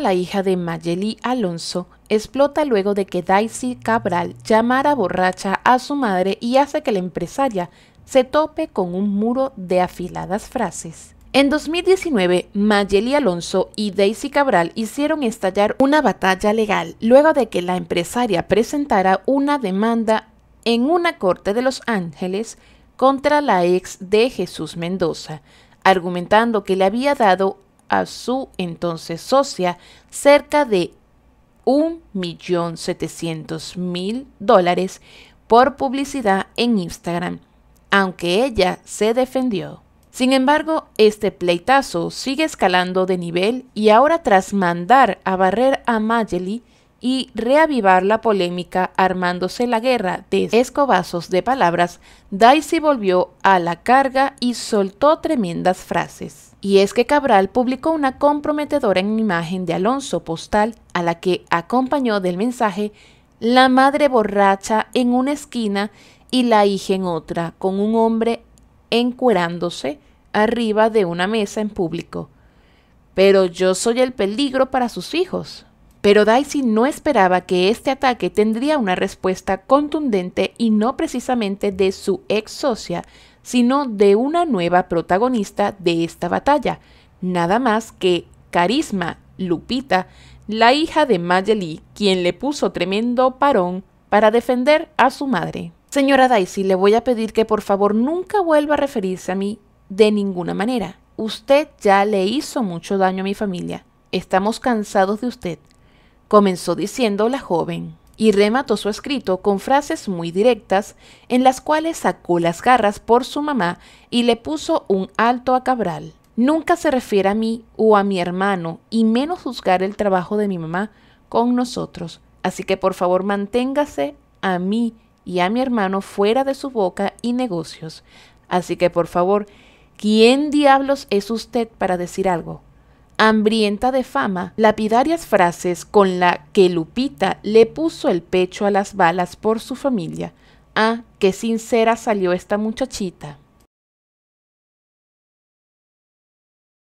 la hija de Mayeli Alonso, explota luego de que Daisy Cabral llamara borracha a su madre y hace que la empresaria se tope con un muro de afiladas frases. En 2019, Mayeli Alonso y Daisy Cabral hicieron estallar una batalla legal luego de que la empresaria presentara una demanda en una corte de Los Ángeles contra la ex de Jesús Mendoza, argumentando que le había dado a su entonces socia cerca de 1.700.000 dólares por publicidad en Instagram, aunque ella se defendió. Sin embargo, este pleitazo sigue escalando de nivel y ahora tras mandar a barrer a Mayeli, y reavivar la polémica armándose la guerra de escobazos de palabras, Daisy volvió a la carga y soltó tremendas frases. Y es que Cabral publicó una comprometedora imagen de Alonso Postal a la que acompañó del mensaje la madre borracha en una esquina y la hija en otra, con un hombre encuerándose arriba de una mesa en público. Pero yo soy el peligro para sus hijos pero Daisy no esperaba que este ataque tendría una respuesta contundente y no precisamente de su ex socia, sino de una nueva protagonista de esta batalla, nada más que Carisma Lupita, la hija de Mayeli, quien le puso tremendo parón para defender a su madre. Señora Daisy, le voy a pedir que por favor nunca vuelva a referirse a mí de ninguna manera. Usted ya le hizo mucho daño a mi familia. Estamos cansados de usted comenzó diciendo la joven, y remató su escrito con frases muy directas en las cuales sacó las garras por su mamá y le puso un alto a Cabral. Nunca se refiere a mí o a mi hermano, y menos juzgar el trabajo de mi mamá con nosotros. Así que por favor manténgase a mí y a mi hermano fuera de su boca y negocios. Así que por favor, ¿quién diablos es usted para decir algo? hambrienta de fama, lapidarias frases con la que Lupita le puso el pecho a las balas por su familia. Ah, qué sincera salió esta muchachita.